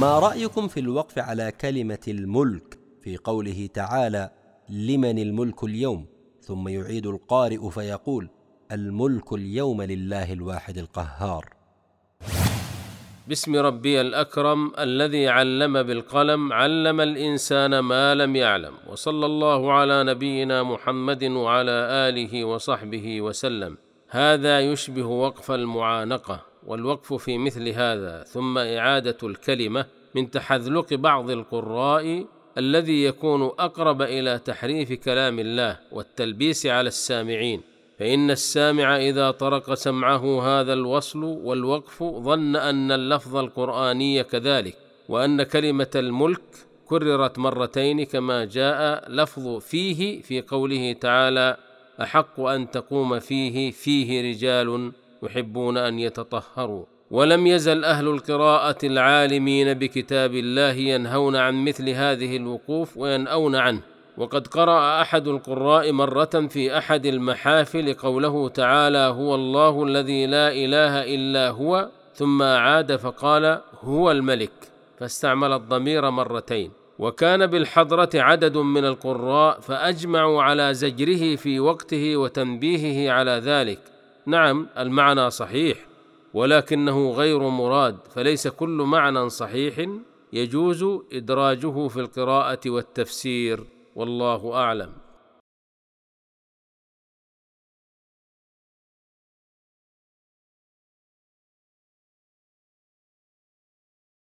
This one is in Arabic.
ما رايكم في الوقف على كلمه الملك في قوله تعالى لمن الملك اليوم ثم يعيد القارئ فيقول الملك اليوم لله الواحد القهار بسم ربي الاكرم الذي علم بالقلم علم الانسان ما لم يعلم وصلى الله على نبينا محمد وعلى اله وصحبه وسلم هذا يشبه وقف المعانقه والوقف في مثل هذا ثم اعاده الكلمه من تحذلق بعض القراء الذي يكون اقرب الى تحريف كلام الله والتلبيس على السامعين فان السامع اذا طرق سمعه هذا الوصل والوقف ظن ان اللفظ القراني كذلك وان كلمه الملك كررت مرتين كما جاء لفظ فيه في قوله تعالى احق ان تقوم فيه فيه رجال يحبون ان يتطهروا ولم يزل اهل القراءه العالمين بكتاب الله ينهون عن مثل هذه الوقوف ويناون عنه وقد قرا احد القراء مره في احد المحافل قوله تعالى هو الله الذي لا اله الا هو ثم عاد فقال هو الملك فاستعمل الضمير مرتين وكان بالحضره عدد من القراء فاجمعوا على زجره في وقته وتنبيهه على ذلك نعم المعنى صحيح ولكنه غير مراد فليس كل معنى صحيح يجوز ادراجه في القراءه والتفسير والله اعلم